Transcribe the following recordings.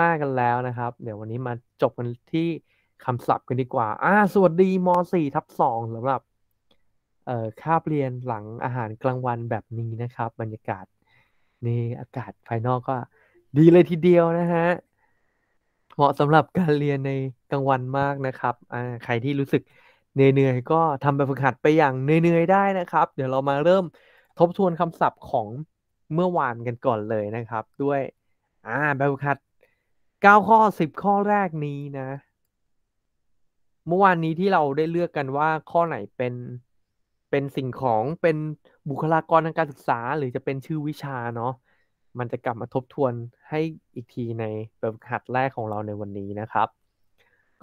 มากกันแล้วนะครับ เดี๋ยววันนี้มาจบกันที่คำศัพท์กันดีกว่า อ่าสวัสดีม .4 ทับ2สำหรับเอ่อคาบเรียนหลังอาหารกลางวันแบบนี้นะครับ บรรยากาศนี่อากาศภายนอกก็ดีเลยทีเดียวนะฮะเหมาะสำหรับการเรียนในกลางวันมากนะครับอ่าใครที่รู้สึกเหนื่อยๆก็ทำแบบฝึกหัดไปอย่างเหนื่อยๆได้นะครับ เดี๋ยวเรามาเริ่มทบทวนคำศัพท์ของเมื่อวานกันก่อนเลยนะครับ ด้วยอ่าแบบฝึกหัดเก้าข้อสิบข้อแรกนี้นะเมื่อวานนี้ที่เราได้เลือกกันว่าข้อไหนเป็นเป็นสิ่งของเป็นบุคลากรทางการศึกษาหรือจะเป็นชื่อวิชา เนาะมันจะกลับมาทบทวนให้อีกทีในแบบหัด แรกของเราในวันนี้นะครับ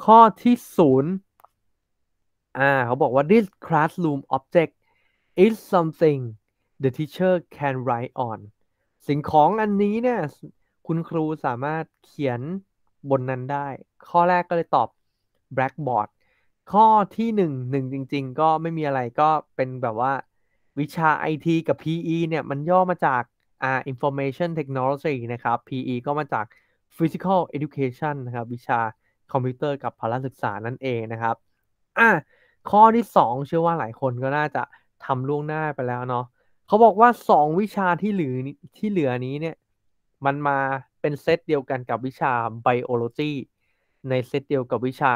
ข้อที่ศูนย์อ่าเขาบอกว่า this classroom object is something the teacher can write on สิ่งของอันนี้เนี่ยคุณครูสามารถเขียนบนนั้นได้ ข้อแรกก็เลยตอบ blackboard ข้อที่หนึ่งหนึ่งจริงๆ ก็ไม่มีอะไรก็เป็นแบบว่าวิชา IT กับ PE เนี่ย มันย่อมาจากอ่า information technology นะครับ PE ก็มาจาก physical education นะครับ วิชาคอมพิวเตอร์กับพลงศึกษานั่นเองนะครับอ่ะข้อที่สองเชื่อว่าหลายคนก็น่าจะทำล่วงหน้าไปแล้วเนาะเขาบอกว่าสองวิชาที่เหลือที่เหลือนี้เนี่ยมันมาเป็นเซตเดียวกันกับวิชาไบโอโลจีในเซตเดียวกับวิชา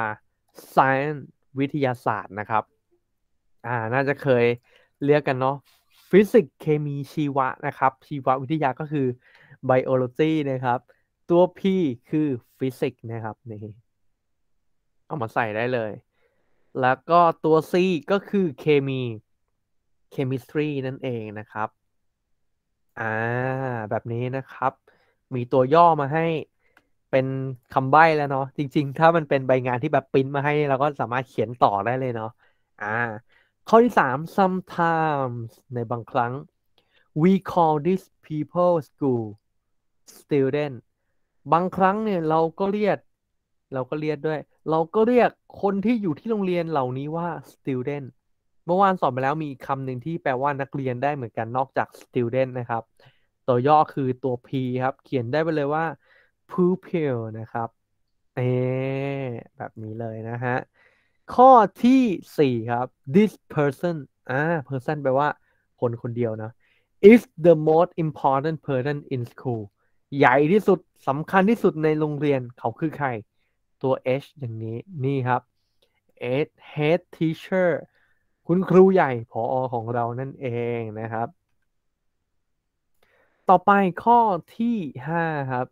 Science วิทยาศาสตร์นะครับ อ่าน่าจะเคยเรียกกันเนาะฟิสิกส์เคมีชีวะนะครับ ชีววิทยาก็คือไบโอโลจีนะครับ ตัว P คือฟิสิกส์นะครับนี่ เอามาใส่ได้เลย แล้วก็ตัว C ก็คือเคมี chemistry นั่นเองนะครับอ่าแบบนี้นะครับ มีตัวย่อมาให้เป็นคำใบ้แล้วเนาะจริงๆ ถ้ามันเป็นใบงานที่แบบปริ้นมาให้เราก็สามารถเขียนต่อได้เลยเนาะอ่าข้อที่สาม sometimes ในบางครั้ง we call these people school student บางครั้งเนี่ยเราก็เรียกเราก็เรียกด้วยเราก็เรียกคนที่อยู่ที่โรงเรียนเหล่านี้ว่า student เมื่อวาน สอนไป แล้วมีคำหนึ่งที่แปลว่านักเรียนได้เหมือนกันนอกจาก student นะ ครับ ตัวย่อคือตัว P ครับ เขียนได้ไปเลย ว่า pupil นะ ครับเอแบบ นี้ เลย นะ ฮะ ข้อที่ 4 ครับ this person อ่า person แปลว่าคนคนเดียว นะ is the most important person in school ใหญ่ที่สุดสำคัญที่สุดในโรงเรียนเขาคือใครตัว H อย่างนี้นี่ครับ head teacher คุณครูใหญ่ผออของเรานั่นเองนะครับ ต่อไปข้อที่ห้าครับ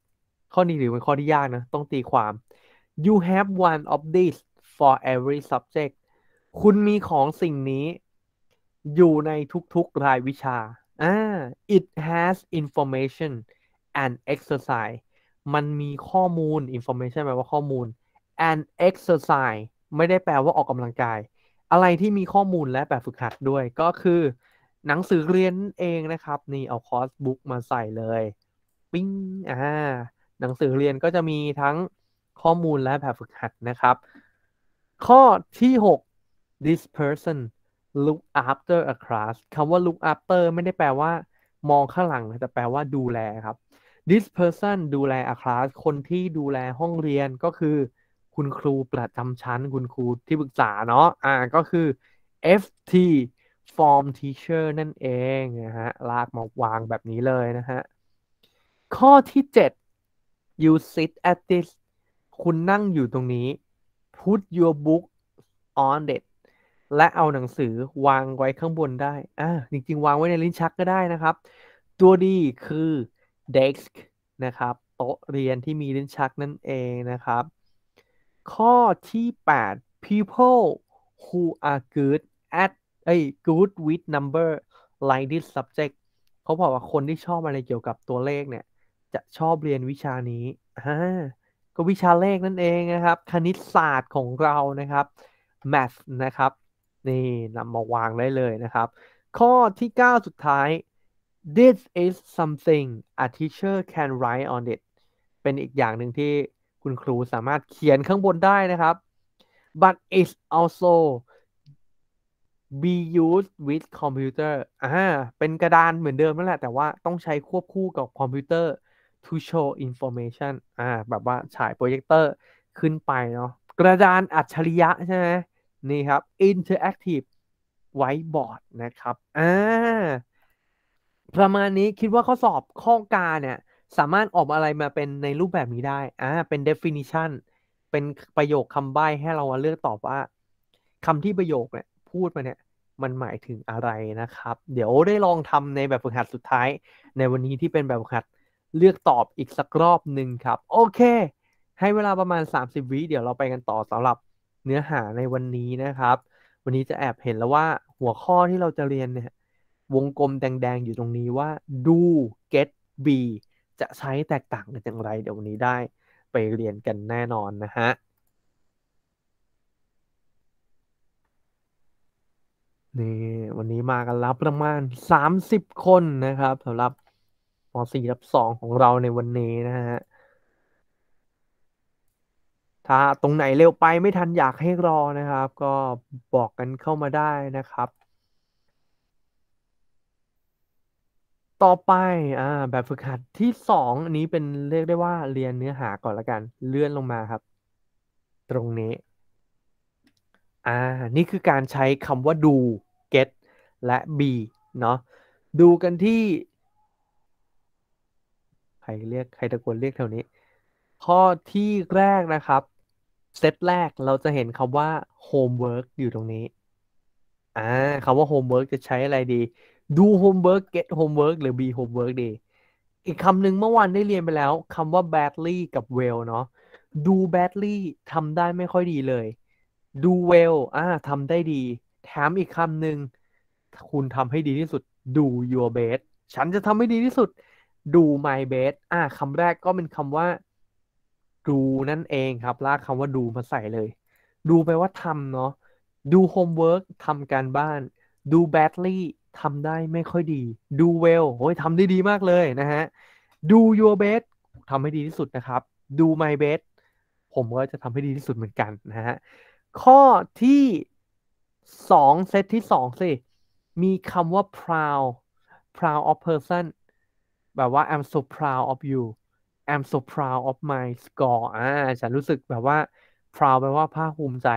ข้อนี้ถือเป็นข้อที่ยากนะ ต้องตีความ you have one of these for every subject คุณมีของสิ่งนี้อยู่ในทุกๆรายวิชาอ่า it has information and exercise มันมีข้อมูล information แปลว่าข้อมูล and exercise ไม่ได้แปลว่าออกกำลังกายอะไรที่มีข้อมูลและแบบฝึกหัดด้วยก็คือ หนังสือเรียนเอง นะครับ นี่เอา คอร์สบุ๊กมาใส่เลย ปิ้งอ่าหนังสือเรียนก็จะมีทั้งข้อมูลและแบบฝึกหัดนะครับ ข้อที่ 6 this person look after a class คำว่า look after ไม่ได้แปลว่า มองข้างหลังแต่แปลว่าดูแลครับ this person ดูแล a class คนที่ดูแลห้องเรียนก็คือคุณครูประจำชั้นคุณครูที่ปรึกษาเนาะอ่าก็คือ FT form teacher นั่นเองนะฮะ ลากมาวางแบบนี้เลยนะฮะ ข้อที่ 7 you sit at this คุณนั่งอยู่ตรงนี้ put your book on it และเอาหนังสือวางไว้ข้างบนได้อ่าจริงๆ วางไว้ในลิ้นชักก็ได้นะครับ ตัวดีคือ desk นะครับ โต๊ะเรียนที่มีลิ้นชักนั่นเองนะครับข้อที่ 8 people who are good at เอ้ good with number like this subject เขาบอกว่าคนที่ชอบอะไรเกี่ยวกับตัวเลขเนี่ย จะชอบเรียนวิชานี้ ก็วิชาเลขนั่นเองนะครับ คณิตศาสตร์ของเรานะครับ math นะครับ นี่นำมาวางได้เลยนะครับ ข้อที่ 9 สุดท้าย this is something a teacher can write on it เป็นอีกอย่างหนึ่งที่คุณครูสามารถเขียนข้างบนได้นะครับ but is also be used with computer อ่า เป็นกระดานเหมือนเดิมนั่นแหละแต่ว่าต้องใช้ควบคู่กับคอมพิวเตอร์ to show information อ่า แบบว่าฉายโปรเจคเตอร์ขึ้นไปเนาะ กระดานอัจฉริยะใช่ไหมนี่ครับ interactive whiteboard นะครับ อ่า ประมาณนี้คิดว่าข้อสอบข้อกาเนี่ยสามารถออกอะไรมาเป็นในรูปแบบนี้ได้อ่าเป็น definition เป็นประโยคคำใบ้ให้เราเลือกตอบว่าคำที่ประโยคเนี่ยพูดมาเนี่ย มันหมายถึงอะไรนะครับ เดี๋ยวได้ลองทำในแบบฝึกหัดสุดท้าย ในวันนี้ที่เป็นแบบฝึกหัดเลือกตอบอีกสักรอบหนึ่งครับ โอเค ให้เวลาประมาณ 30 วิเดี๋ยวเราไปกันต่อสำหรับเนื้อหาในวันนี้นะครับ วันนี้จะแอบเห็นแล้วว่าหัวข้อที่เราจะเรียนเนี่ยวงกลมแดงๆอยู่ตรงนี้ว่า do get be จะใช้แตกต่างกันอย่างไรเดี๋ยววันนี้ได้ไปเรียนกันแน่นอนนะฮะนี่วันนี้มากันรับประมาณ 30 คนนะครับสำหรับม .4 รับ 2 ของเราในวันนี้นะฮะ ถ้าตรงไหนเร็วไปไม่ทันอยากให้รอนะครับก็บอกกันเข้ามาได้นะครับต่อไปอ่าแบบฝึกหัดที่สองอันนี้เป็นเรียกได้ว่าเรียนเนื้อหาก่อนละกันเลื่อนลงมาครับ ตรงนี้อ่านี่คือการใช้คำว่าดู get และ be เนาะดูกันที่ ใครเรียกใครตะโกนเรียกแถวนี้ ข้อที่แรกนะครับ เซตแรกเราจะเห็นคำว่า homework อยู่ตรงนี้อ่าคำว่า homework จะใช้อะไรดี do homework get homework หรือ be homework day อีกคำหนึ่งเมื่อวานได้เรียนไปแล้วคำว่า badly กับ well เนาะ do badly ทำได้ไม่ค่อยดีเลย do well อ่าทำได้ดี แถมอีกคำหนึ่ง คุณทำให้ดีที่สุด do your best ฉันจะทำให้ดีที่สุด do my best อ่าคำแรกก็เป็นคำว่า do นั่นเองครับลากคำว่า do มาใส่เลย do แปลว่าทำเนาะ do homework ทำการบ้าน do badly ทำ ได้ ไม่ค่อยดี do well โอ้ยทำได้ดี มากเลย นะ ฮะ do your best ทำให้ดีที่สุด นะ ครับ do my best ผม ก็ จะทำให้ดีที่สุดเหมือนกัน นะ ฮะ ข้อที่สองเซตที่สองสิ มีคำว่า proud proud of person แบบ ว่า I'm so proud of you I'm so proud of my score อ่าฉันรู้สึกแบบว่า proud แปลว่า ภาคภูมิใจ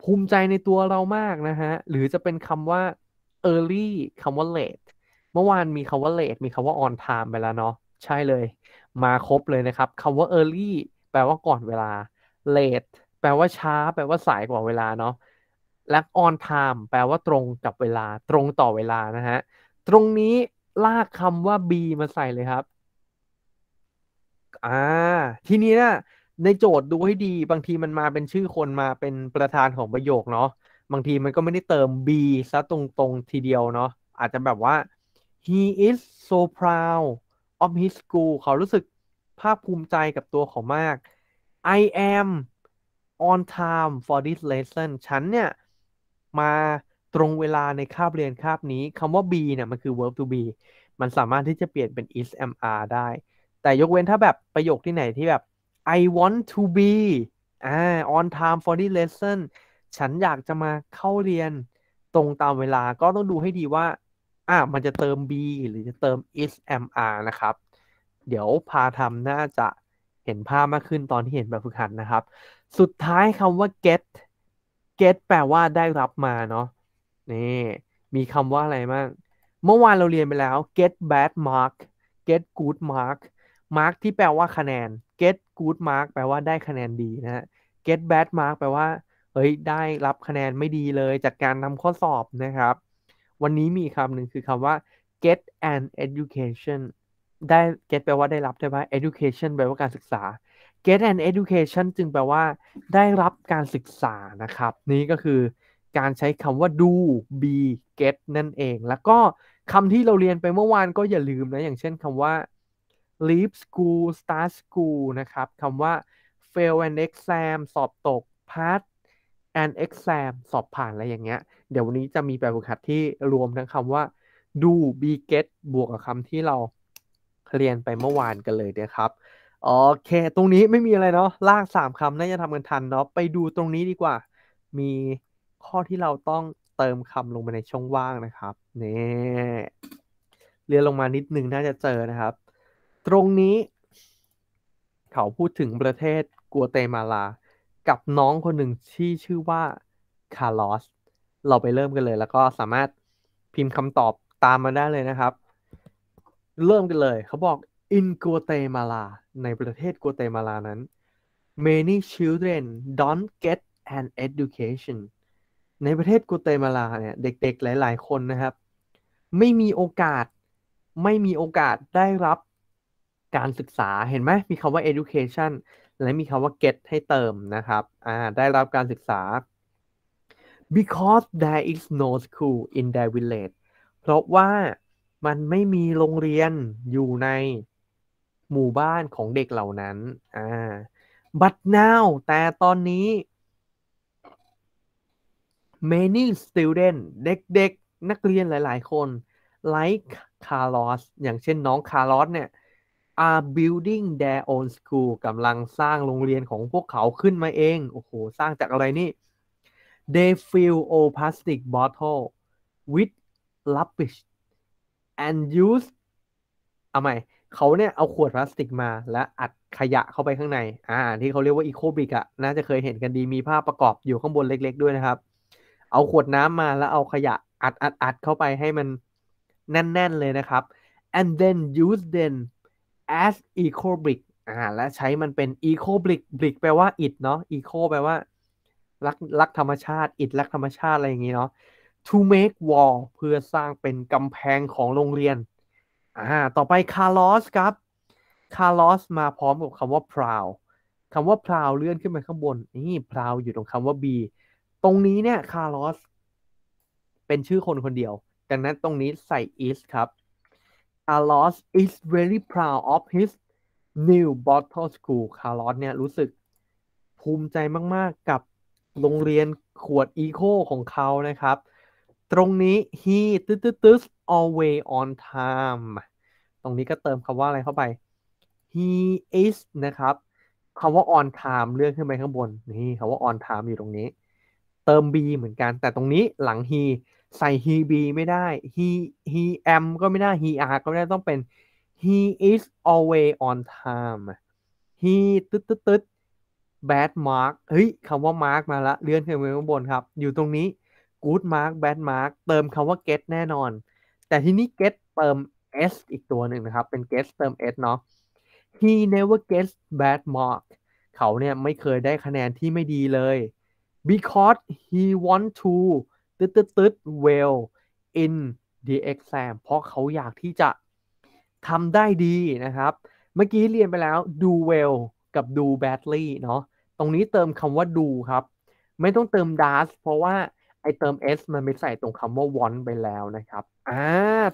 ภูมิใจในตัวเรามากนะฮะ หรือจะเป็นคำว่า early คำว่า late เมื่อวานมีคำว่า late มีคำว่า on time ไปแล้วเนาะใช่เลยมาครบเลยนะครับคำว่า early แปลว่าก่อนเวลา late แปลว่าช้า แปลว่าสายกว่าเวลาเนาะและ on time แปลว่าตรงกับเวลา ตรงต่อเวลานะฮะตรงนี้ลากคำว่า be มาใส่เลยครับอ่าทีนี้นะในโจทย์ดูให้ดีบางทีมันมาเป็นชื่อคนมาเป็นประธานของประโยคเนาะบางทีมันก็ไม่ได้เติม B ซะตรงๆทีเดียวเนาะ อาจจะแบบว่า he is so proud of his school เขารู้สึกภาคภูมิใจกับตัวเขามาก I am on time for this lesson ฉันเนี่ยมาตรงเวลาในคาบเรียนคาบนี้ คำว่า be เนี่ยมันคือ verb to be มันสามารถที่จะเปลี่ยนเป็น is am are ได้ แต่ยกเว้นถ้าแบบประโยคที่ไหนที่แบบ I want to be อ่า on time for this lesson ฉันอยากจะมาเข้าเรียนตรงตามเวลา ก็ต้องดูให้ดีว่า อ่ะ มันจะเติม B หรือจะเติม SMR นะครับ เดี๋ยวพาทำน่าจะเห็นภาพมากขึ้นตอนที่เห็นแบบฝึกหัดนะครับ สุดท้ายคำว่า get get แปลว่าได้รับมา เนาะ นี่ มีคำว่าอะไรบ้าง เมื่อวานเราเรียนไปแล้ว get bad mark get good mark mark ที่แปลว่าคะแนน get good mark แปลว่าได้คะแนนดีนะ get bad mark แปลว่าเฮ้ยได้รับคะแนนไม่ดีเลยจากการทำข้อสอบนะครับ วันนี้มีคำหนึ่งคือคำว่า get an education ได้ get แปลว่าได้รับใช่ไหม education แปลว่าการศึกษา get an education จึงแปลว่าได้รับการศึกษานะครับ นี่ก็คือการใช้คำว่า do be get นั่นเอง แล้วก็คำที่เราเรียนไปเมื่อวานก็อย่าลืมนะ อย่างเช่นคำว่า leave school start school นะครับคำว่า fail an exam สอบตก pass an exam สอบผ่านอะไรอย่างเงี้ย เดี๋ยววันนี้จะมีแบบฝึกหัดที่รวมทั้งคำว่า do be get บวกกับคำที่เราเรียนไปเมื่อวานกันเลยนะครับ โอเคตรงนี้ไม่มีอะไรเนาะลากสามคำน่าจะทำกันทันเนาะไปดูตรงนี้ดีกว่า มีข้อที่เราต้องเติมคำลงไปในช่องว่างนะครับเนี่เรียนลงมานิดนึงน่าจะเจอนะครับ ตรงนี้ เขาพูดถึงประเทศกัวเตมาลากับน้องคนหนึ่งที่ชื่อว่า คาร์ลอส เราไปเริ่มกันเลยแล้วก็สามารถพิมพ์คำตอบตามมาได้เลยนะครับ เริ่มกันเลยเขาบอกินกัวเตมาลาในประเทศกัวเตมาลานั้น many children don't get an education ในประเทศกัวเตมาลาเนี่ยเด็กๆหลายๆคนนะครับ ไม่มีโอกาสไม่มีโอกาสได้รับการศึกษาเห็นไหมมีคำว่า education และมีคำว่า get ให้เติมนะครับอ่าได้รับการศึกษา because there is no school in their village เพราะว่ามันไม่มีโรงเรียนอยู่ในหมู่บ้านของเด็กเหล่านั้นอ่า but now แต่ตอนนี้ many student s เด็กๆ นักเรียนหลายๆ คน like Carlos อย่างเช่นน้อง Carlos เนี่ย are building their own school กำลังสร้างโรงเรียนของพวกเขาขึ้นมาเอง โอ้โห สร้างจากอะไรนี่ they fill old plastic bottle with rubbish and use เอาใหม่เขาเนี่ยเอาขวดพลาสติกมา และอัดขยะเข้าไปข้างใน อ่า ที่เขาเรียกว่าอีโคบิกอะน่าจะเคยเห็นกันดี มีภาพประกอบอยู่ข้างบนเล็กๆด้วยนะครับ เอาขวดน้ำมาแล้วเอาขยะ อัดอัดอัดเข้าไปให้มัน แน่นๆ เลยนะครับ and then use them as eco brick อ่า และใช้มันเป็น eco brick brick แปลว่าอิฐเนาะ eco แปลว่า รักรักธรรมชาติ อิฐรักธรรมชาติ อะไรอย่างนี้เนาะ to make wall เพื่อสร้างเป็นกำแพงของโรงเรียน อ่า ต่อไป carlos ครับ carlos มาพร้อมกับคำว่า proud คำว่า proud เลื่อนขึ้นไปข้างบน นี่ proud อยู่ตรงคำว่า b ตรงนี้เนี่ย carlos เป็นชื่อคนคนเดียว ดังนั้นตรงนี้ใส่ is ครับ Carlos is very proud of his new bottle school Carlos เนี่ย รู้สึกภูมิใจมาก ๆ กับโรงเรียนขวดอีโคของเขานะครับ ตรงนี้ he ตึ๊ดตึ๊ด always on time ตรงนี้ก็เติมคำว่าอะไรเข้าไป he is นะครับคำว่า on time เลื่อนขึ้นไปข้างบน นี่คำว่า on time อยู่ตรงนี้ เติม be เหมือนกันแต่ตรงนี้หลัง he ใส่ he be ไม่ได้ he he am ก็ไม่ได้ he are ก็ไม่ได้ต้องเป็น he is always on time he ตึ๊ดตึ๊ดตึ๊ด bad mark เฮ้ยคำว่า mark มาละเลื่อนขึ้นไปข้างบนครับ อยู่ตรงนี้ good mark bad mark เติมคำว่า get แน่นอน แต่ที่นี้ get เติม s อีกตัวหนึ่งนะครับ เป็น get เติม s เนาะ he never gets bad mark เขาเนี่ยไม่เคยได้คะแนนที่ไม่ดีเลย because he want to ตึ๊ดตึ๊ดตึ๊ด well in the exam เพราะเขาอยากที่จะทำได้ดีนะครับ เมื่อกี้เรียนไปแล้ว do well กับ do badly เนาะตรงนี้เติมคำว่า do ครับ ไม่ต้องเติม does เพราะว่าไอเติม s มันไปใส่ตรงคำว่า want ไปแล้วนะครับ อ่า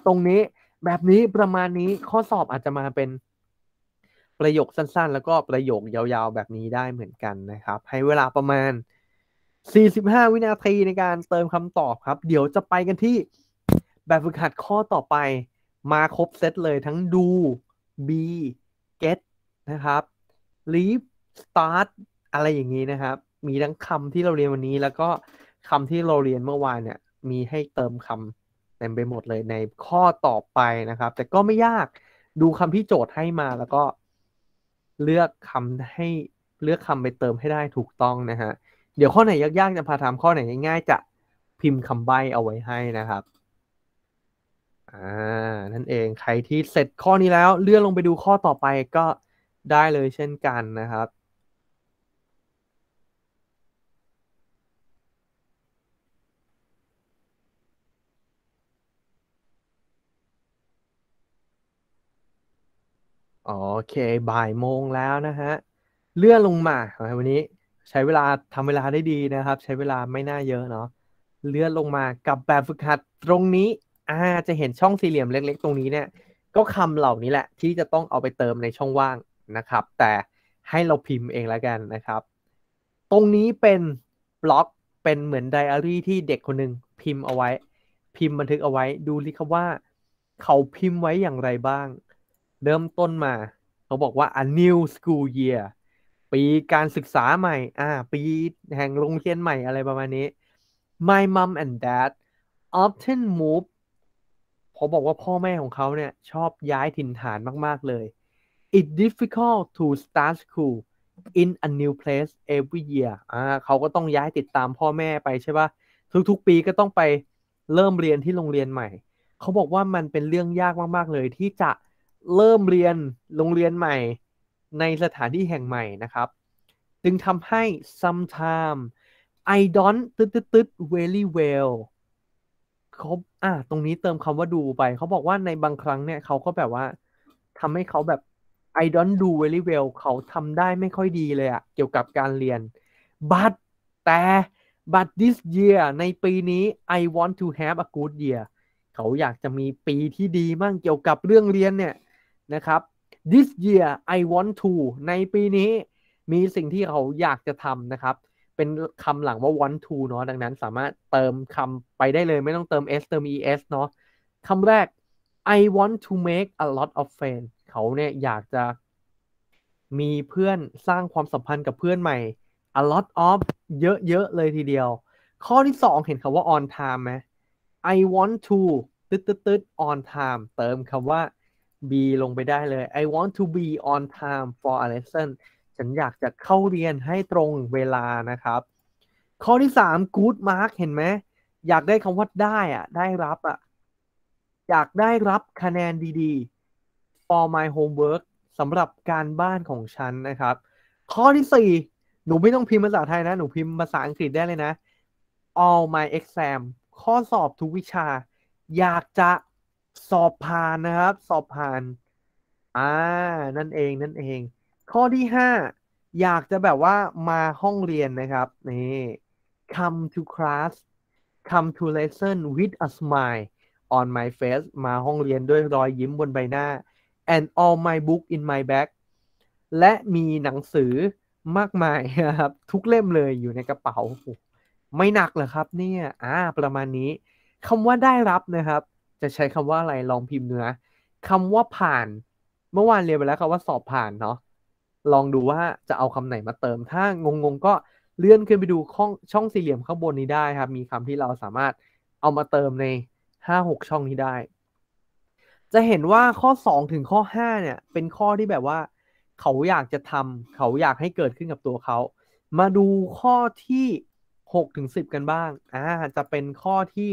ตรงนี้แบบนี้ประมาณนี้ ข้อสอบอาจจะมาเป็นประโยคสั้นๆ แล้วก็ประโยคยาวๆ แบบนี้ได้เหมือนกันนะครับ ให้เวลาประมาณ45 วินาทีในการเติมคำตอบครับเดี๋ยวจะไปกันที่ แบบฝึกหัดข้อต่อไปมาครบเซตเลยทั้ง do be get นะครับ leave start อะไรอย่างนี้นะครับ มีทั้งคำที่เราเรียนวันนี้ แล้วก็คำที่เราเรียนเมื่อวานเนี่ย มีให้เติมคำเต็มไปหมดเลยในข้อต่อไปนะครับ แต่ก็ไม่ยากดูคำที่โจทย์ให้มาแล้วก็ เลือกคำให้เลือกคำไปเติมให้ได้ถูกต้องนะฮะเดี๋ยวข้อไหนยากๆ จะพาทำข้อไหนง่าย ๆ จะพิมพ์คำใบ้เอาไว้ให้นะครับ อ่า นั่นเอง ใครที่เสร็จข้อนี้แล้ว เลื่อนลงไปดูข้อต่อไปก็ได้เลยเช่นกันนะครับ โอเคบ่ายโมงแล้วนะฮะ เลื่อนลงมาวันนี้ใช้เวลาทำเวลาได้ดีนะครับ ใช้เวลาไม่น่าเยอะเนาะเลื่อนลงมากับแบบฝึกหัด ตรงนี้อ่าจะเห็นช่องสี่เหลี่ยมเล็ก ๆ ตรงนี้เนี่ยก็คำเหล่านี้แหละที่จะต้องเอาไปเติมในช่องว่างนะครับ แต่ให้เราพิมพ์เองแล้วกันนะครับตรงนี้เป็นบล็อกเป็นเหมือนไดอารี่ที่เด็กคนหนึ่งพิมพ์เอาไว้ พิมพ์บันทึกเอาไว้ ดูลิครับว่า เขาพิมพ์ไว้อย่างไรบ้างเริ่มต้นมาเขาบอกว่า a new school year ปีการศึกษาใหม่อ่าปีแห่งโรงเรียนใหม่อะไรประมาณนี้ My mom and dad often move ผมบอกว่าพ่อแม่ของเขาเนี่ย ชอบย้ายถิ่นฐานมาก ๆ เลย it difficult to start school in a new place every year อ่าเขาก็ต้องย้ายติดตามพ่อแม่ไปใช่ปะทุกๆปีก็ต้องไปเริ่มเรียนที่โรงเรียนใหม่ เขาบอกว่ามันเป็นเรื่องยากมาก ๆ เลยที่จะเริ่มเรียนโรงเรียนใหม่ในสถานที่แห่งใหม่นะครับ จึงทำให้ sometime I don't ตึ๊ดตึ๊ด very well เขาอ่าตรงนี้เติมคำว่าดูไป เขาบอกว่าในบางครั้งเนี่ย เขาก็แบบว่า ทำให้เขาแบบ I don't do very well เขาทำได้ไม่ค่อยดีเลยอะเกี่ยวกับการเรียน but แต่ but this year ในปีนี้ I want to have a good year เขาอยากจะมีปีที่ดีมั่งเกี่ยวกับเรื่องเรียนเนี่ยนะครับ this year I want to ในปีนี้มีสิ่งที่เขาอยากจะทำนะครับ เป็นคำหลังว่า want to เนาะดังนั้นสามารถเติมคำไปได้เลยไม่ต้องเติม s เติม es เนาะคำแรก I want to make a lot of friends เขาเนี่ยอยากจะมีเพื่อนสร้างความสัมพันธ์กับเพื่อนใหม่ a lot of เยอะ ๆ เลยทีเดียว ข้อที่2เห็นคำว่า on time ไหม I want to ตึ๊ดตึ๊ดตึ๊ด on time เติมคำว่า B ลงไปได้เลย I want to be on time for a lesson ฉันอยากจะเข้าเรียนให้ตรงเวลานะครับ ข้อที่สาม good mark เห็นไหม อยากได้คำว่าได้อะได้รับอะอยากได้รับคะแนนดีๆ for my homework สำหรับการบ้านของฉันนะครับ ข้อที่สี่หนูไม่ต้องพิมพ์ภาษาไทยนะ หนูพิมพ์ภาษาอังกฤษได้เลยนะ all my exam ข้อสอบทุกวิชา อยากจะสอบผ่านนะครับ สอบผ่านอ่านั่นเองนั่น เอง ข้อที่ห้าอยากจะแบบว่ามาห้องเรียนนะครับ นี่ come to class come to lesson with a smile on my face มาห้องเรียนด้วยรอยยิ้มบนใบหน้า and all my book in my bag และมีหนังสือมากมายนะครับ ทุกเล่มเลยอยู่ ใน กระเป๋า ไม่หนักเหรอครับ เนี่ยอ่า ประมาณนี้คำว่าได้รับนะครับจะใช้คำว่าอะไรลองพิมพ์เนื้อคำว่าผ่านเมื่อวานเรียนไปแล้วครับว่าสอบผ่านเนาะลองดูว่าจะเอาคำไหนมาเติม ถ้างงงก็เลื่อนขึ้นไปดูช่องสี่เหลี่ยมข้างบนนี้ได้ครับมีคำที่เราสามารถเอามาเติมในห้าหกช่องนี้ได้ จะเห็นว่าข้อสองถึงข้อห้าเนี่ย เป็นข้อที่แบบว่า เขาอยากจะทำเขาอยากให้เกิดขึ้นกับตัวเขามาดูข้อที่หกถึงสิบกันบ้างอ่าจะเป็นข้อที่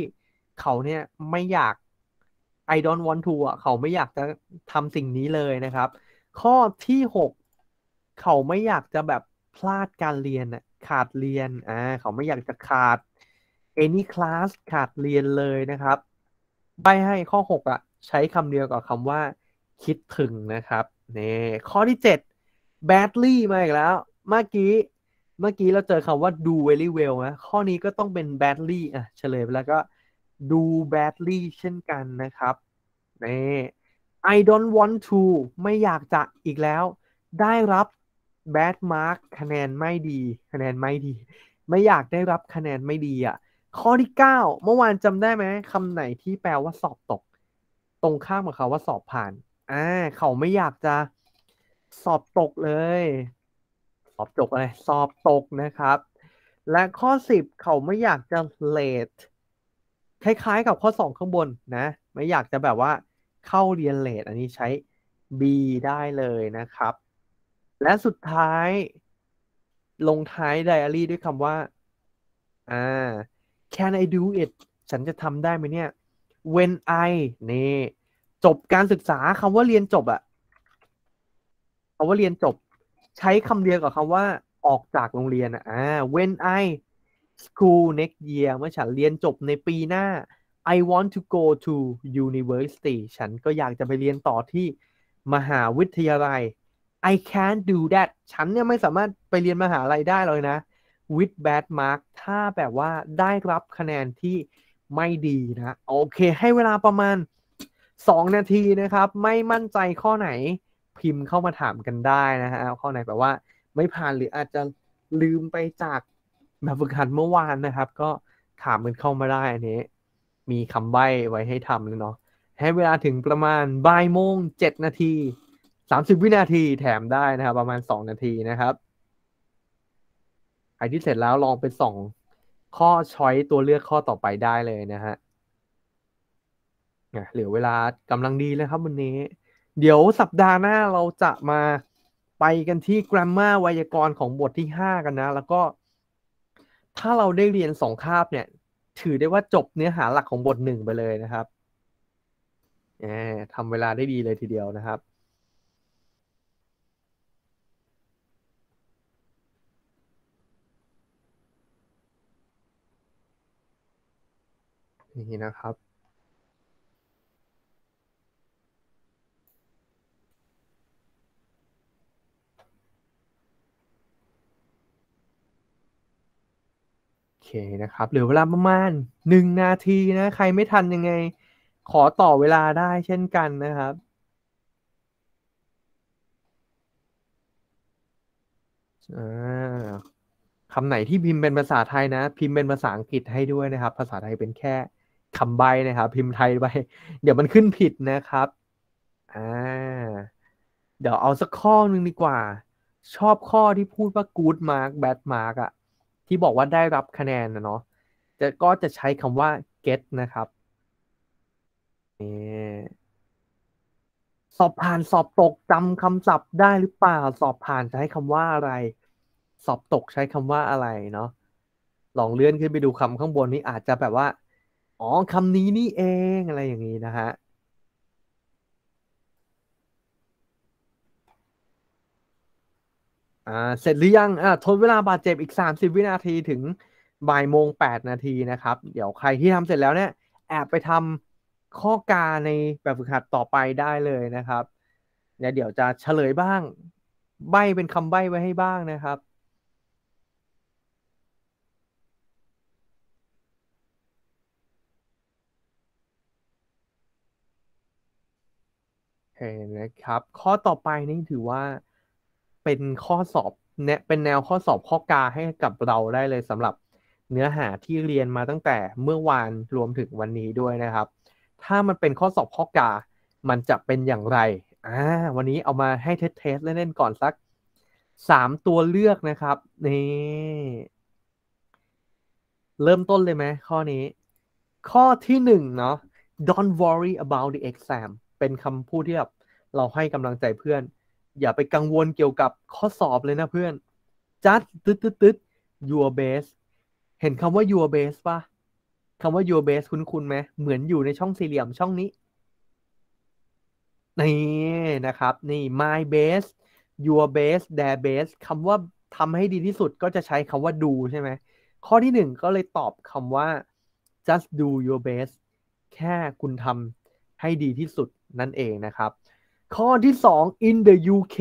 เขาเนี่ยไม่อยาก I don't want to อ่ะเขาไม่อยากจะทำสิ่งนี้เลยนะครับ ข้อที่หกเขาไม่อยากจะแบบพลาดการเรียนขาดเรียนอ่าเขาไม่อยากจะขาด any class ขาดเรียนเลยนะครับใบให้ข้อ 6อ่ะใช้คำเดียวกับคำว่าคิดถึงนะครับนี่ข้อที่ 7 badly มาอีกแล้วเมื่อกี้เมื่อกี้เราเจอคำว่า do very well นะ ข้อนี้ก็ต้องเป็น badly อ่ะเฉลยไปแล้วก็ูแ badly เช่นกันนะครับนี่ I don't want to ไม่อยากจะอีกแล้ว ได้รับ bad mark คะแนนไม่ดี คะแนนไม่ดี ไม่อยากได้รับคะแนนไม่ดีอะ่ะ ข้อที่9เมื่อวานจำได้ไหมคำไหนที่แปลว่าสอบตก ตรงข้ามกับขาว่าสอบผ่านอ่าเขาไม่อยากจะ สอบตกเลย สอบตกอะไรสอบตกนะครับ และข้อ10เขาไม่อยากจะ late คล้ายๆ กับข้อ2ข้างบนนะ ไม่อยากจะแบบว่าเข้าเรียนเลทอันนี้ใช้ B ได้เลยนะครับ และสุดท้าย ลงท้ายไดอารี่ด้วยคำว่าอ่า can I do it ฉันจะทำได้ไหมเนี่ย when I นี่จบการศึกษาคำว่าเรียนจบอะคำว่าเรียนจบ ใช้คำเดียวกับคำว่าออกจากโรงเรียนอ่ะ when I school next year เมื่อฉันเรียนจบในปีหน้า I want to go to university ฉันก็อยากจะไปเรียนต่อที่ มหาวิทยาลัย I can't do that ฉันเนี่ยไม่สามารถไปเรียนมหาลัยได้เลยนะ with bad mark ถ้าแบบว่าได้รับคะแนนที่ไม่ดีนะ โอเคให้เวลาประมาณ 2 นาทีนะครับ ไม่มั่นใจข้อไหนพิมพ์เข้ามาถามกันได้นะฮะข้อไหนแบบว่าไม่ผ่านหรืออาจจะลืมไปจากแบบฝึกหัดเมื่อวานนะครับก็ถามมันเข้ามาได้อันนี้ มีคำใบ้ไว้ให้ทำเลยเนาะให้เวลาถึงประมาณบ่ายโมงเจ็ดนาทีสามสิบวินาทีแถมได้นะครับประมาณสองนาทีนะครับไอที่เสร็จแล้วลองไปส่องข้อช้อยตัวเลือกข้อต่อไปได้เลยนะฮะเหลือเวลากำลังดีแล้วครับ วันนี้ เดี๋ยวสัปดาห์หน้าเราจะมาไปกันที่ grammar ไวยากรณ์ของบทที่5กันนะ แล้วก็ถ้าเราได้เรียนสองคาบเนี่ย ถือได้ว่าจบเนื้อหาหลักของบทหนึ่งไปเลยนะครับแหมทำเวลาได้ดีเลยทีเดียวนะครับนี่นะครับเคนะครับเหลือเวลาประมาณหนึ่งนาทีนะใครไม่ทันยังไง ขอต่อเวลาได้เช่นกันนะครับคำไหนที่พิมพ์เป็นภาษาไทยนะ พิมพ์เป็นภาษาอังกฤษให้ด้วยนะครับ ภาษาไทยเป็นแค่คำใบนะครับ พิมพ์ไทยไป เดี๋ยวมันขึ้นผิดนะครับอ่าเดี๋ยวเอาสักข้อหนึ่งดีกว่า ชอบข้อที่พูดว่า good mark bad mark อะที่บอกว่าได้รับคะแนนนะเนาะ จะก็จะใช้คำว่า get นะครับสอบผ่านสอบตกจำคำศัพท์ได้หรือเปล่า สอบผ่านใช้คำว่าอะไร สอบตกใช้คำว่าอะไรเนาะ ลองเลื่อนขึ้นไปดูคำข้างบนนี้อาจจะแบบว่า อ๋อคำนี้นี่เองอะไรอย่างนี้นะฮะอ่าเสร็จหรือยังอ่าทนเวลาบาดเจ็บอีก 30 วินาทีถึงบ่ายโมง8นาทีนะครับ เดี๋ยวใครที่ทำเสร็จแล้วเนี่ยแอบไปทำข้อกาในแบบฝึกหัดต่อไปได้เลยนะครับเนี่ยเดี๋ยวจะเฉลยบ้างใบเป็นคำใบไว้ให้บ้างนะครับเห็นไหมครับ ข้อต่อไปนี่ถือว่าเป็นข้อสอบเป็นแนวข้อสอบข้อกาให้กับเราได้เลยสำหรับเนื้อหาที่เรียนมาตั้งแต่เมื่อวานรวมถึงวันนี้ด้วยนะครับ ถ้ามันเป็นข้อสอบข้อกามันจะเป็นอย่างไรอ่าวันนี้เอามาให้เทสเล่นๆ ก่อนสักสามตัวเลือกนะครับนี่เริ่มต้นเลยไหมข้อนี้ ข้อที่หนึ่งเนาะ don't worry about the exam เป็นคำพูดที่แบบเราให้กำลังใจเพื่อนอย่าไปกังวลเกี่ยวกับข้อสอบเลยนะเพื่อน just ตึ๊ดตึ๊ดตึ๊ด your base เห็นคำว่า your base ปะคำว่า your base คุ้นคุ้นไหม เหมือนอยู่ในช่องสี่เหลี่ยมช่องนี้ นี่นะครับ นี่ my base your base their base คำว่าทำให้ดีที่สุดก็จะใช้คำว่า do ใช่ไหม ข้อที่หนึ่งก็เลยตอบคำว่า just do your best แค่คุณทำให้ดีที่สุดนั่นเองนะครับข้อที่ 2 in the UK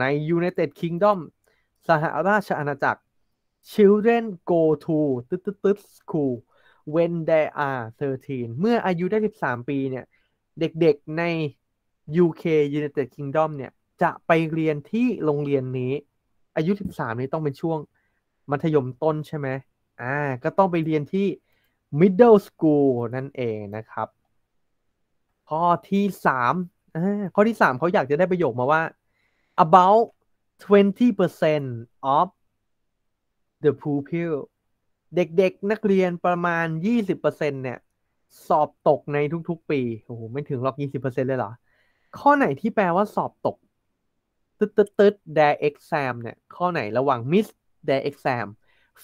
ใน United Kingdom สหราชอาณาจักร children go to ตึ๊ดตึ๊ดตึ๊ school when they are 13 เมื่ออายุได้ 13 ปีเนี่ย เด็กๆ ใน UK United Kingdom เนี่ย จะไปเรียนที่โรงเรียนนี้ อายุ 13 นี้ต้องเป็นช่วงมัธยมต้นใช่ไหม อ่า ก็ต้องไปเรียนที่ middle school นั่นเองนะครับ ข้อที่ 3ข้อที่สามเขาอยากจะได้ประโยคมาว่า about 20% of the pupil เด็กๆนักเรียนประมาณ 20%เนี่ยสอบตกในทุกๆ ปี โอ้โหไม่ถึงหรอก20%เลยเหรอ ข้อไหนที่แปลว่าสอบตก ตึ๊ดตึ๊ดตึ๊ด t h e exam เนี่ยข้อไหนระหว่าง miss t h e exam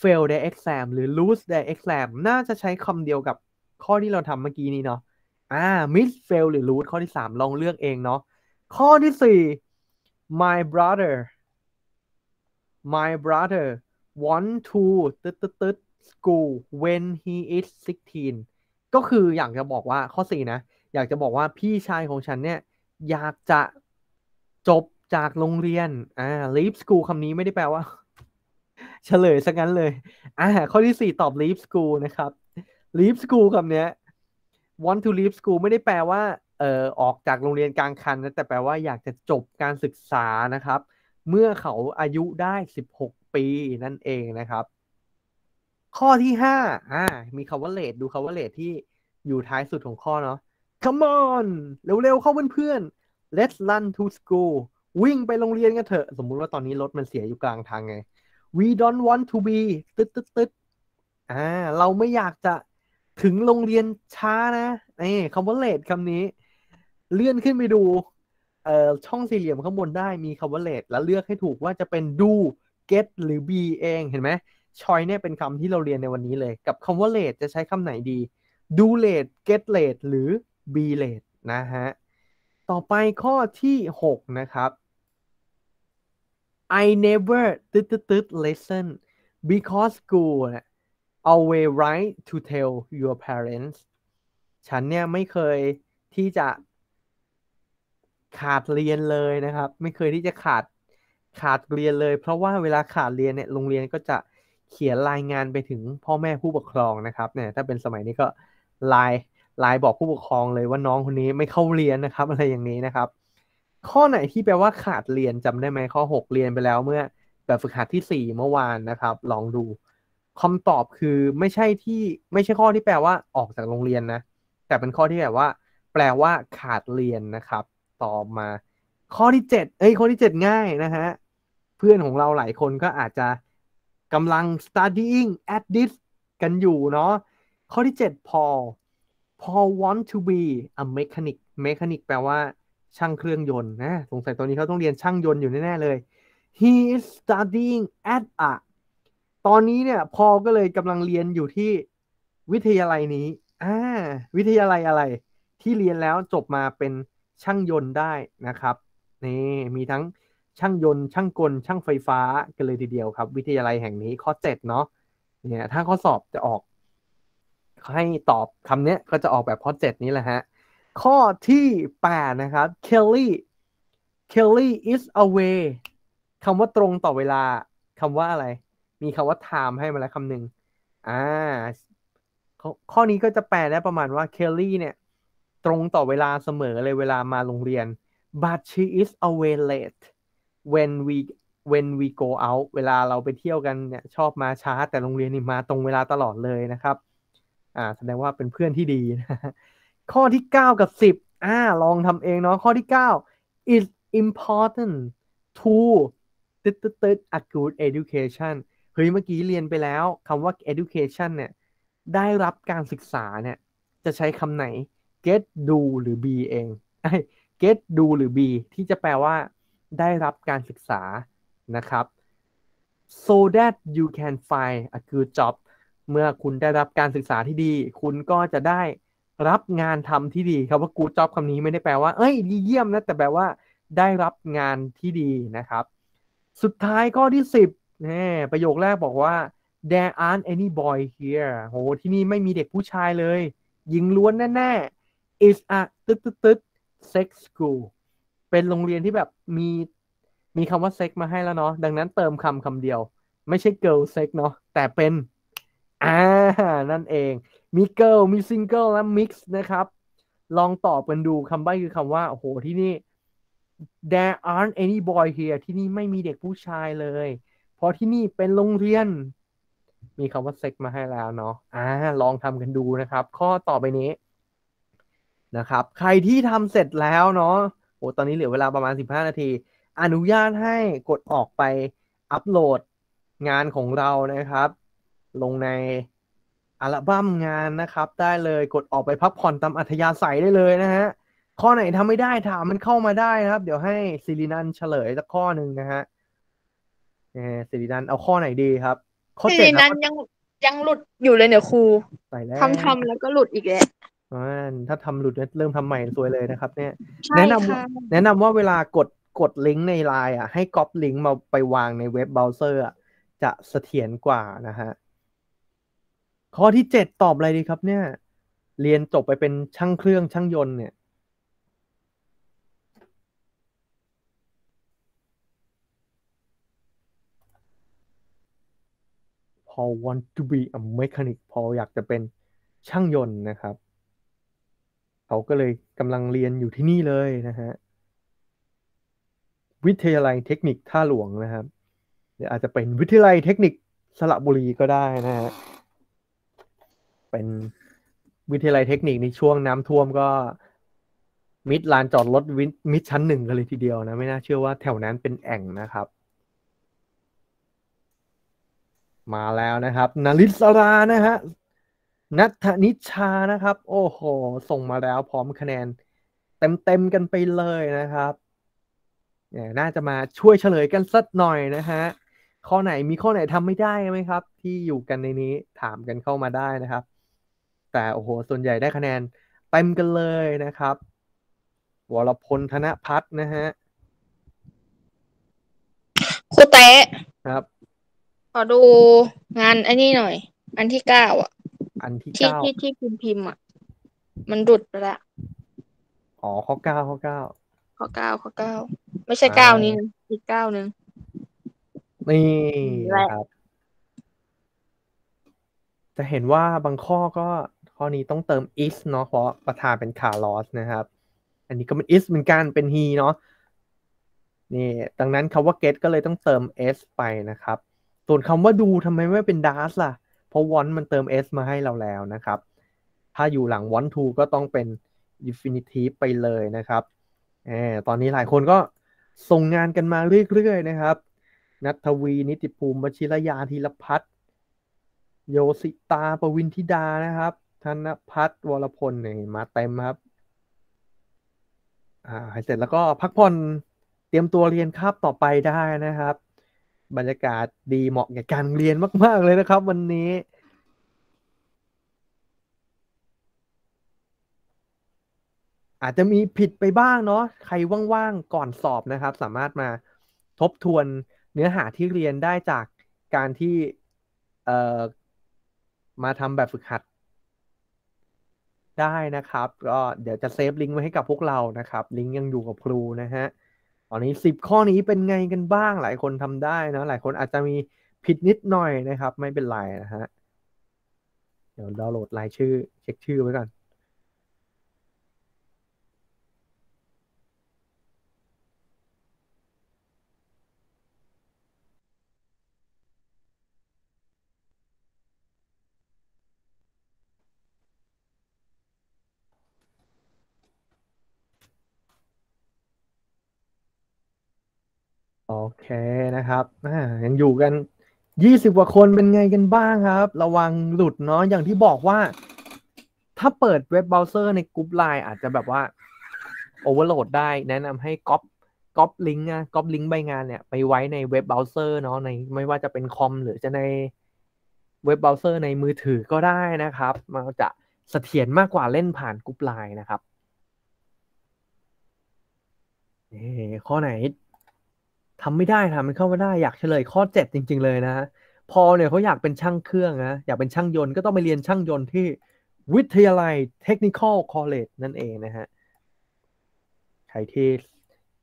fail t h e exam หรือ lose t h e exam น่าจะใช้คำเดียวกับข้อที่เราทำเมื่อกี้นี้เนาะอ่ามิสเฟลหรือรูทข้อที่สามลองเลือกเองเนาะ ข้อที่สี่ my brother my brother want to ตึ๊ดตึ๊ดตึ๊ด school when he is sixteen ก็คืออยากจะบอกว่าข้อสี่นะ อยากจะบอกว่าพี่ชายของฉันเนี่ย อยากจะจบจากโรงเรียนอ่า leave school คำนี้ไม่ได้แปลว่า เฉลยซะงั้นเลยอ่าข้อที่สี่ตอบ leave school นะครับ leave school คำเนี้ย want to leave school ไม่ได้แปลว่า เอ่อออกจากโรงเรียนกลางคันนะแต่แปลว่าอยากจะจบการศึกษานะครับ เมื่อเขาอายุได้ 16 ปีนั่นเองนะครับ ข้อที่5อ่ามีคำว่าเลทดูคำว่าเลดที่อยู่ท้ายสุดของข้อเนาะ come on เร็วๆเข้าเพื่อนๆ let's run to school วิ่งไปโรงเรียนกันเถอะ สมมุติว่าตอนนี้รถมันเสียอยู่กลางทางไง we don't want to be ตึ๊ดตึ๊ดตึ๊ดอ่าเราไม่อยากจะถึงโรงเรียนช้านะนี่คำว่าเลทคำนี้ เลื่อนขึ้นไปดูเอ่อช่องสี่เหลี่ยมข้างบนได้มีคำว่าเลทแล้วเลือกให้ถูกว่าจะเป็น do get หรือ be เอง เห็นไหมชอยเนี่ยเป็นคำที่เราเรียนในวันนี้เลย กับคำว่าเลทจะใช้คำไหนดี do late get late หรือ be late นะฮะ ต่อไปข้อที่ 6 นะครับ I never ตึ๊ดตึ๊ด listen because school นย always right to tell your parents ฉันเนี่ยไม่เคยที่จะ ขาดเรียนเลยนะครับ ไม่เคยที่จะขาดขาดเรียนเลย เพราะว่าเวลาขาดเรียนเนี่ยโรงเรียนก็จะเขียนรายงานไปถึงพ่อแม่ผู้ปกครองนะครับเนี่ยถ้าเป็นสมัยนี้ก็ลายลายบอกผู้ปกครองเลยว่าน้องคนนี้ไม่เข้าเรียนนะครับอะไรอย่างนี้นะครับ ข้อไหนที่แปลว่าขาดเรียนจำได้ไหมข้อ 6 เรียนไปแล้วเมื่อ แบบฝึกหัดที่ 4 เมื่อวานนะครับ ลองดูคำตอบคือไม่ใช่ที่ไม่ใช่ข้อที่แปลว่าออกจากโรงเรียนนะแต่เป็นข้อที่แบบว่า แปลว่าขาดเรียนนะครับ ตอบมาข้อที่เจ็ดเอ้ยข้อที่เจ็ดง่ายนะฮะเพื่อนของเราหลายคนก็อาจจะกำลัง studying at this กันอยู่เนาะข้อที่7 Paul Paul want to be a mechanic mechanic แปลว่าช่างเครื่องยนต์นะสงสัยตอนนี้เขาต้องเรียนช่างยนต์อยู่แน่ๆเลย he is studying at a ตอนนี้เนี่ยพอก็เลยกำลังเรียนอยู่ที่วิทยาลัยนี้ อ่าวิทยาลัยอะไร ที่เรียนแล้วจบมาเป็นช่างยนต์ได้นะครับ นี่มีทั้งช่างยนต์ช่างกลช่างไฟฟ้า กันเลยทีเดียวครับ วิทยาลัยแห่งนี้ข้อเจ็ดเนาะเนี่ย ถ้าข้อสอบจะออก ให้ตอบคำนี้ก็จะออกแบบข้อเจ็ดนี้แหละฮะข้อที่แปดนะครับ Kelly Kelly is away คำว่าตรงต่อเวลาคำว่าอะไรมีคำว่า time ให้มาแล้วคำหนึ่งอ่า ข้อนี้ก็จะแปลได้ประมาณว่าเคลลี่เนี่ย ตรงต่อเวลาเสมอเลยเวลามาโรงเรียน but she is always late when we when we go out เวลาเราไปเที่ยวกันเนี่ย ชอบมาช้า แต่โรงเรียนนี่มาตรงเวลาตลอดเลยนะครับ อ่า แสดงว่าเป็นเพื่อนที่ดีนะข้อที่ 9 กับ 10 อ่า ลองทำเองเนาะ ข้อที่ 9 is important to ตึ๊ดตึ๊ด a good education เฮ้ยเมื่อกี้เรียนไปแล้วคำว่า education เนี่ย ได้รับการศึกษาเนี่ย จะใช้คำไหน get do หรือ be เอง get do หรือ be ที่จะแปลว่า ได้รับการศึกษานะครับ so that you can find a good job เมื่อคุณได้รับการศึกษาที่ดี คุณก็จะได้รับงานทำที่ดีครับว่า good job คำนี้ไม่ได้แปลว่าเอ้ยดีเยี่ยมนะแต่แปลว่า ได้รับงานที่ดีนะครับสุดท้ายข้อที่10นน่ประโยคแรกบอกว่า there aren't any boy here โหที่นี่ไม่มีเด็กผู้ชายเลยหญิงล้วนแน่ๆ is a ตึ๊ดตึ๊ดตึ๊ด sex school เป็นโรงเรียนที่แบบมีมีคำว่า sex มาให้แล้วเนาะดังนั้นเติมคำคำเดียว ไม่ใช่ girl sex เนาะแต่เป็นอ่านั่นเอง มี girl มี single และ mix นะครับ ลองตอบกันดูคำใบ้คือคำว่าโหที่นี่ there aren't any boy here ที่นี่ไม่มีเด็กผู้ชายเลยพราะที่นี่เป็นโรงเรียน มีคำว่าเซ็กมาให้แล้วเนาะอ่าลองทำกันดูนะครับ ข้อต่อไปนี้นะครับ ใครที่ทำเสร็จแล้วเนาะโอ้ตอนนี้เหลือเวลาประมาณ 15 นาที อนุญาตให้กดออกไปอัปโหลดงานของเรานะครับ ลงในอัลบั้มงานนะครับ ได้เลยกดออกไปพักผ่อนตามอัธยาศัยได้เลยนะฮะข้อไหนทำไม่ได้ถามมันเข้ามาได้นะครับ เดี๋ยวให้ซิรินันเฉลยสักข้อหนึ่งนะฮะเอสิรินันเอาข้อไหนดีครับ ข้อเจ็ดนะั้นยังยังหลุดอยู่เลยเนี่ยครูทำทำแล้วก็หลุดอีกแล้วถ้าทำหลุดเริ่มทำใหม่สวยเลยนะครับ เนี่ย แนะนำแนะนำว่าเวลากดกดลิงก์ในไลน์อ่ะให้ก๊อปลิงก์มาไปวางในเว็บเบราว์เซอร์อ่ะจะเสถียรกว่านะฮะ ข้อที่เจ็ดตอบอะไรดีครับเนี่ย เรียนจบไปเป็นช่างเครื่องช่างยนต์เนี่ย Paul want to be a mechanic Paul อยากจะเป็นช่างยนต์นะครับ เขาก็เลยกำลังเรียนอยู่ที่นี่เลยนะฮะ วิทยาลัยเทคนิคท่าหลวงนะครับ หรืออาจจะเป็นวิทยาลัยเทคนิคสระบุรีก็ได้นะฮะ เป็นวิทยาลัยเทคนิคในช่วงน้ำท่วมก็ มิดลานจอดรถมิดชั้นหนึ่งกันเลยทีเดียวนะ ไม่น่าเชื่อว่าแถวนั้นเป็นแอ่งนะครับมาแล้วนะครับนาริศรานะฮะนัทนิชานะครับ โอ้โห ส่งมาแล้วพร้อมคะแนน เต็มๆกันไปเลยนะครับเนี่ยน่าจะมาช่วยเฉลยกันสักหน่อยนะฮะข้อไหนมีข้อไหนทำไม่ได้ไหมครับ ที่อยู่กันในนี้ถามกันเข้ามาได้นะครับ แต่โอ้โห ส่วนใหญ่ได้คะแนน เต็มกันเลยนะครับวรพลธนพัฒนะฮะคุเตะครับขอดูงานไอ้นี่หน่อย อันที่เก้าอ่ะ อันที่ที่เก้าที่ที่คพิมพ์อ่ะ มันดุดไปละอ๋อข้อเก้าข้อเก้าข้อเก้าข้อเก้าไม่ใช่เก้านี้อีกเก้าหนึ่งนี่ครับ จะเห็นว่าบางข้อก็ ข้อนี้ต้องเติม is เนาะเพราะประธานเป็น Carlos นะครับ อันนี้ก็เป็น is เหมือนกันเป็น he เนาะนี่ดังนั้นคำว่า get ก็เลยต้องเติม s ไปนะครับส่วนคำว่าดูทำไมไม่เป็นดาสล่ะ เพราะวอนมันเติม s มาให้เราแล้วนะครับ ถ้าอยู่หลังวอนทูก็ต้องเป็น definitive ไปเลยนะครับอตอนนี้หลายคนก็ส่งงานกันมาเรื่อยๆนะครับ นัทวีนิติภูมิบัชิรยาธีรพัฒน์โยสิตาปวินธิดานะครับ ธนพัฒน์วรพลเนี่ยมาเต็มครับ อ่า ให้เสร็จแล้วก็พักผ่อนเตรียมตัวเรียนคาบต่อไปได้นะครับบรรยากาศดีเหมาะกับการเรียนมากๆเลยนะครับวันนี้ อาจจะมีผิดไปบ้างเนาะใครว่างๆ ก่อนสอบนะครับ สามารถมาทบทวนเนื้อหาที่เรียนได้จากการที่ เอ่อมาทำแบบฝึกหัด ได้นะครับ ก็เดี๋ยวจะเซฟลิงก์ไว้ให้กับพวกเรานะครับลิงก์ยังอยู่กับครูนะฮะตอนนี้ 10 ข้อนี้เป็นไงกันบ้างหลายคนทำได้นะหลายคนอาจจะมีผิดนิดหน่อยนะครับ ไม่เป็นไรนะฮะ เดี๋ยวดาวน์โหลดรายชื่อ เช็คชื่อไว้ก่อนโอเคนะครับยังอยู่กันยี่สิบกว่าคนเป็นไงกันบ้างครับ ระวังหลุดเนาะ อย่างที่บอกว่า ถ้าเปิดเว็บเบราว์เซอร์ในกลุ่มไลน์อาจจะแบบว่าโอเวอร์โหลดได้ แนะนำให้ก๊อปก๊อปลิงก์นะก๊อปลิงก์ใบงานเนี่ยไปไว้ในเว็บเบราว์เซอร์เนาะ ในไม่ว่าจะเป็นคอมหรือจะในเว็บเบราว์เซอร์ในมือถือก็ได้นะครับ มันจะเสถียรมากกว่าเล่นผ่านกลุ่มไลน์นะครับ ข้อไหนทำไม่ได้ทำมันเข้ามาได้อยากเฉลยข้อเจ็ดจริง ๆ เลยนะ พอเนี่ยเขาอยากเป็นช่างเครื่องนะอยากเป็นช่างยนต์ก็ต้องไปเรียนช่างยนต์ที่วิทยาลัยเทคนิคอลคอเลจนั่นเองนะฮะใครที่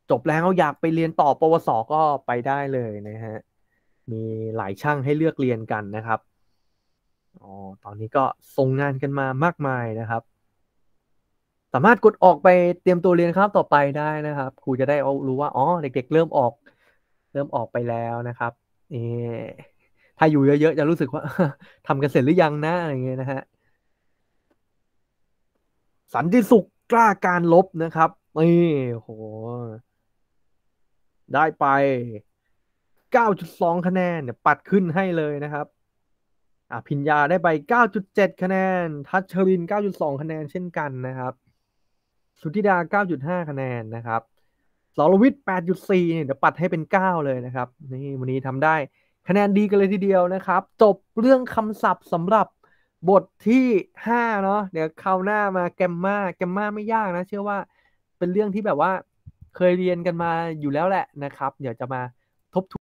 จบแล้วอยากไปเรียนต่อปวสก็ไปได้เลยนะฮะมีหลายช่างให้เลือกเรียนกันนะครับอ๋อตอนนี้ก็ส่งงานกันมามากมายนะครับ สามารถกดออกไปเตรียมตัวเรียนครับต่อไปได้นะครับครูจะได้รู้ว่าอ๋อเด็กๆเริ่มออกเริ่มออกไปแล้วนะครับ นี่ ถ้าอยู่เยอะๆ จะรู้สึกว่าทำกันเสร็จหรือยังนะ อะไรเงี้ยนะฮะ สันติสุขกล้าการลบนะครับ นี่โห ได้ไป 9.2 คะแนนเนี่ย ปัดขึ้นให้เลยนะครับ อ่ะพิญญาได้ไป 9.7 คะแนน ทัชริน 9.2 คะแนนเช่นกันนะครับ สุธิดา 9.5 คะแนนนะครับสรวิทย์8.4เนี่ยเดี๋ยวปัดให้เป็น 9 เลยนะครับ นี่วันนี้ทำได้ คะแนนดีกันเลยทีเดียวนะครับ จบเรื่องคำศัพท์สำหรับบทที่ 5 เนาะ เดี๋ยวคราวหน้ามาแกมมา แกมมาไม่ยากนะ เชื่อว่าเป็นเรื่องที่แบบว่าเคยเรียนกันมาอยู่แล้วแหละนะครับ เดี๋ยวจะมาทบทวน